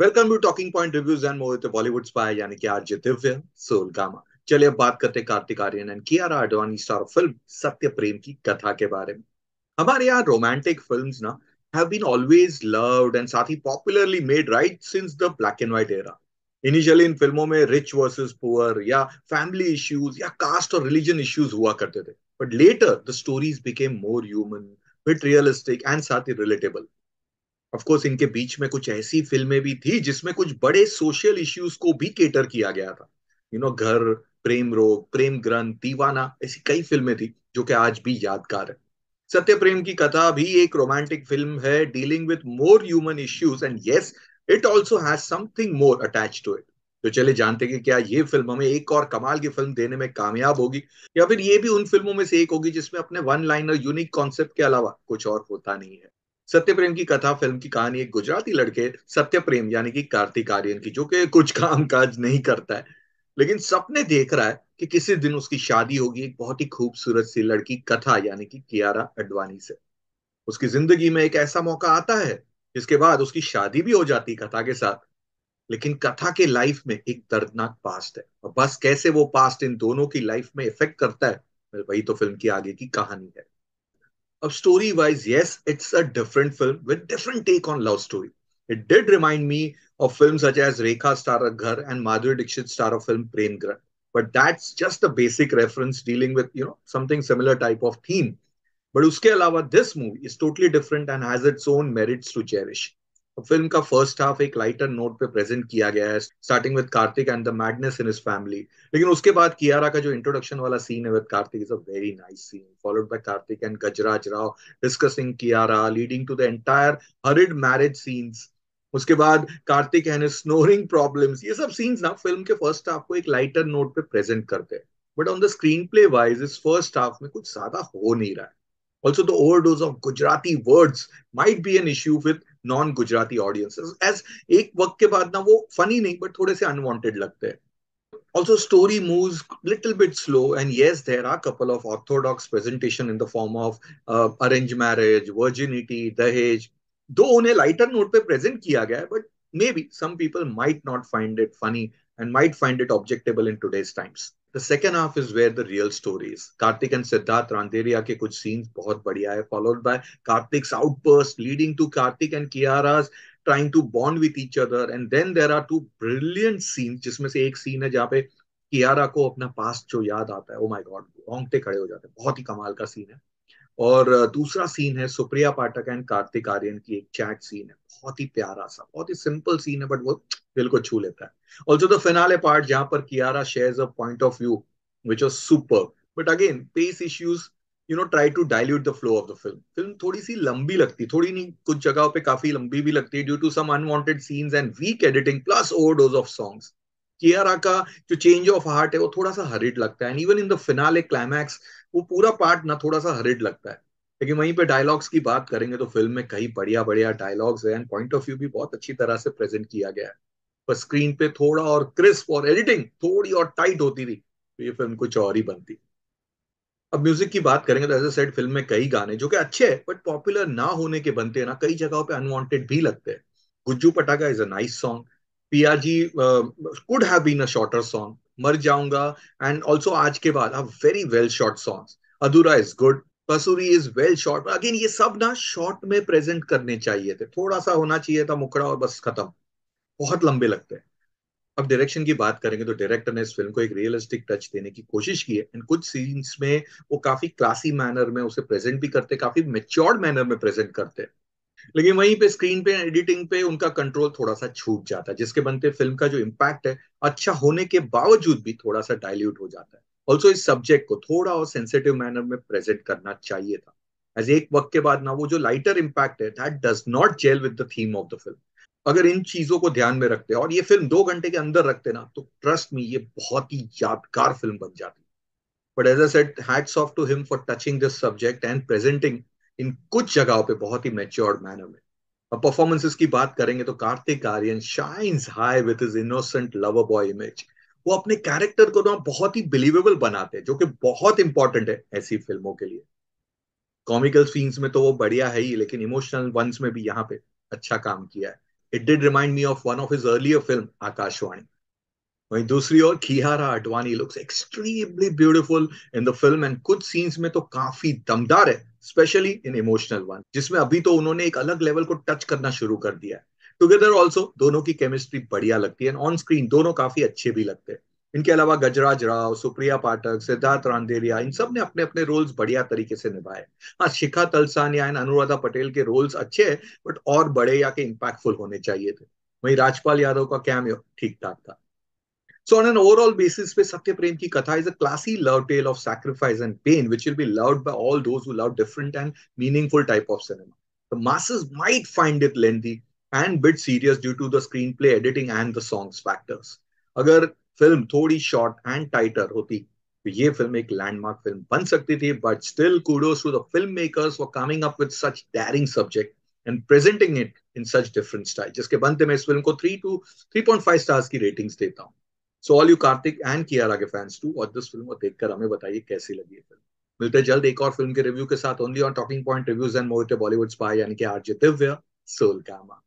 Welcome to Talking Point Reviews and Mohit Bollywood Spy यानी कि RJ दिव्य सोलगामा चलिए अब बात करते हैं Kartik Aaryan and Kiara Advani star film Satya Prem Ki Katha के बारे में हमारे यहाँ रोमांटिक फिल्म्स ना have been always loved and साथ ही popularly made right since the black and white era initially इन फिल्मों में रिच वर्सेस पुअर या फैमिली इश्यूज या कास्ट और रिलीजन इश्यूज हुआ करते थे but later the stories became more human bit realistic and साथ ही रिलेटेबल ऑफ कोर्स इनके बीच में कुछ ऐसी फिल्में भी थी जिसमें कुछ बड़े सोशल इश्यूज को भी केटर किया गया था यू you नो know, घर प्रेम रोग प्रेम ग्रंथ दीवाना ऐसी कई फिल्में थी जो कि आज भी यादगार है सत्य प्रेम की कथा भी एक रोमांटिक फिल्म है dealing with more human issues and yes it also has something more attach to it तो चले जानते कि क्या ये फिल्म हमें एक और कमाल की फिल्म देने में कामयाब होगी या फिर ये भी उन फिल्मों में से एक होगी जिसमें अपने वन लाइनर यूनिक कॉन्सेप्ट के अलावा कुछ और होता नहीं है सत्य प्रेम की कथा फिल्म की कहानी एक गुजराती लड़के सत्य प्रेम यानी कि कार्तिक आर्यन की जो कि कुछ काम काज नहीं करता है लेकिन सपने देख रहा है कि किसी दिन उसकी शादी होगी एक बहुत ही खूबसूरत सी लड़की कथा यानी कि कियारा अडवाणी से उसकी जिंदगी में एक ऐसा मौका आता है जिसके बाद उसकी शादी भी हो जाती कथा के साथ लेकिन कथा के लाइफ में एक दर्दनाक पास्ट है और बस कैसे वो पास्ट इन दोनों की लाइफ में इफेक्ट करता है वही तो फिल्म की आगे की कहानी है uh, story wise, yes, it's a different film with different take on love story. It did remind me of films such as Rekha star a Ghar and Madhuri Dixit star of film Prem Ghar. But that's just a basic reference dealing with you know something similar type of theme. But uske alawa, this movie is totally different and has its own merits to cherish. Film का first half एक lighter note पे present किया गया है starting with Kartik and the madness in his family लेकिन उसके बाद कियारा का जो इंट्रोडक्शन वाला सीन है with Kartik is a very nice scene followed by Kartik and Gajraj Rao discussing Kiara leading to the entire hurried marriage scenes उसके बाद कार्तिक एंड स्नोरिंग प्रॉब्लम्स ये सब सीन्स ना फिल्म के फर्स्ट हाफ को एक लाइटर नोट पे प्रेजेंट करते हैं but on the screenplay wise इस फर्स्ट हाफ में कुछ ज्यादा हो नहीं रहा है also the overdose of gujarati words might be an issue with non Gujarati audiences as एक वक्त के बाद ना वो फनी नहीं बट थोड़े से अनवांटेड लगते हैं also story moves little bit slow and yes there are a couple of orthodox presentation in the form of uh, arranged marriage virginity dahej though a lighter note pe present kiya gaya but maybe some people might not find it funny and might find it objectable in today's times the second half is where the real stories Kartik and Siddharth Randeria के कुछ scenes बहुत बढ़िया है followed by Kartik's outburst leading to Kartik and Kiara's trying to bond with each other and then there are two brilliant scene जिसमें से एक scene है जहाँ पे कियारा को अपना पास जो याद आता है ओ माई गॉड ओंगटे खड़े हो जाते हैं बहुत ही कमाल का सीन है और दूसरा सीन है सुप्रिया पाठक एंड कार्तिक आर्यन की एक चैट सीन है बहुत ही प्यारा सा बहुत ही सिंपल सीन है बट वो दिल को छू लेता है ऑल्सो द फिनाले पार्ट जहां पर Kiara shares a point of view which was super but again pace issues you know try to dilute the flow of the film film थोड़ी सी लंबी लगती थोड़ी नहीं कुछ जगहों पे काफी लंबी भी लगती है due to some unwanted scenes and weak editing plus overdose of songs Kiara का जो चेंज ऑफ हार्ट है वो थोड़ा सा हरिड लगता है and even in the finale climax वो पूरा पार्ट ना थोड़ा सा हरिड लगता है लेकिन वहीं पे डायलॉग्स की बात करेंगे तो फिल्म में कई बढ़िया बढ़िया डायलॉग्स है एंड पॉइंट ऑफ व्यू भी बहुत अच्छी तरह से प्रेजेंट किया गया है पर स्क्रीन पे थोड़ा और क्रिस्प और एडिटिंग थोड़ी और टाइट होती थी तो ये फिल्म कुछ और ही बनती अब म्यूजिक की बात करेंगे तो एज ए सेट फिल्म में कई गाने जो कि अच्छे है बट पॉपुलर ना होने के बनते हैं ना कई जगहों पे अनवांटेड भी लगते हैं Gujju Pataakha is a nice song जी could have been a shorter song Mar Jaunga and also Aaj Ke Baad a very well short song Adhura is good Kasoori is well short again ये सब ना शॉर्ट में प्रेजेंट करने चाहिए थे थोड़ा सा होना चाहिए था मुखड़ा और बस खत्म बहुत लंबे लगते हैं अब डायरेक्शन की बात करेंगे तो डायरेक्टर ने इस फिल्म को एक रियलिस्टिक टच देने की कोशिश की है एंड कुछ सीन्स में वो काफी क्लासी मैनर में उसे प्रेजेंट भी करते काफी मेच्योर्ड मैनर में प्रेजेंट करते हैं लेकिन वहीं पे स्क्रीन पे एडिटिंग पे उनका कंट्रोल थोड़ा सा छूट जाता है जिसके बनते फिल्म का जो इम्पैक्ट है अच्छा होने के बावजूद भी थोड़ा सा डायल्यूट हो जाता है ऑल्सो इस सब्जेक्ट को थोड़ा और सेंसिटिव मैनर में प्रेजेंट करना चाहिए था एज एक वक्त के बाद ना वो जो लाइटर इम्पैक्ट है that does not gel with the theme of the film अगर इन चीजों को ध्यान में रखते और ये फिल्म दो घंटे के अंदर रखते ना तो ट्रस्ट में ये बहुत ही यादगार फिल्म बन जाती but as a set hats off to him for touching this subject and presenting in कुछ जगहों पे बहुत ही मेच्योर्ड मैनर में अब परफॉर्मेंसेस की बात करेंगे तो Kartik Aaryan shines high with his innocent lover boy image वो अपने कैरेक्टर को ना बहुत ही बिलीवेबल बनाते हैं जो कि बहुत इंपॉर्टेंट है ऐसी फिल्मों के लिए कॉमिकल सीन्स में तो वो बढ़िया है ही लेकिन इमोशनल वंस में भी यहाँ पे अच्छा काम किया है it did remind me of one of his earlier film Akaashvani वहीं दूसरी ओर Kiara Advani looks extremely beautiful in the film and कुछ सीन्स में तो काफी दमदार है स्पेशली इन इमोशनल वन जिसमें अभी तो उन्होंने एक अलग लेवल को टच करना शुरू कर दिया है टुगेदर ऑल्सो दोनों की केमिस्ट्री बढ़िया लगती है ऑन स्क्रीन दोनों काफी अच्छे भी लगते हैं इनके अलावा गजराज राव सुप्रिया पाठक सिद्धार्थ रांदेरिया इन सब ने अपने अपने रोल्स बढ़िया तरीके से निभाए हाँ शिखा तलसानिया एंड अनुराधा पटेल के रोल्स अच्छे हैं बट और बड़े या के इम्पैक्टफुल होने चाहिए थे वही राजपाल यादव का कैम ठीक ठाक था So on an overall basis, pe Satya Prem Ki Katha is a classy love tale of sacrifice and pain, which will be loved by all those who love different and meaningful type of cinema. The masses might find it lengthy and bit serious due to the screenplay editing and the songs factors. अगर film थोड़ी short and tighter होती तो ये film एक landmark film बन सकती थी but still kudos to the film makers for coming up with such daring subject and presenting it in such different style जिसके बनते मैं इस फिल्म को three to three point five stars की रेटिंग्स देता हूँ so all you Kartik and Kiara के fans too और दिस फिल्म को देखकर हमें बताइए कैसी लगी ये फिल्म मिलते जल्द एक और फिल्म के रिव्यू के साथ only on Talking Point Reviews and Mohit Bollywood Spy यानी कि आरजे दिव्य कामा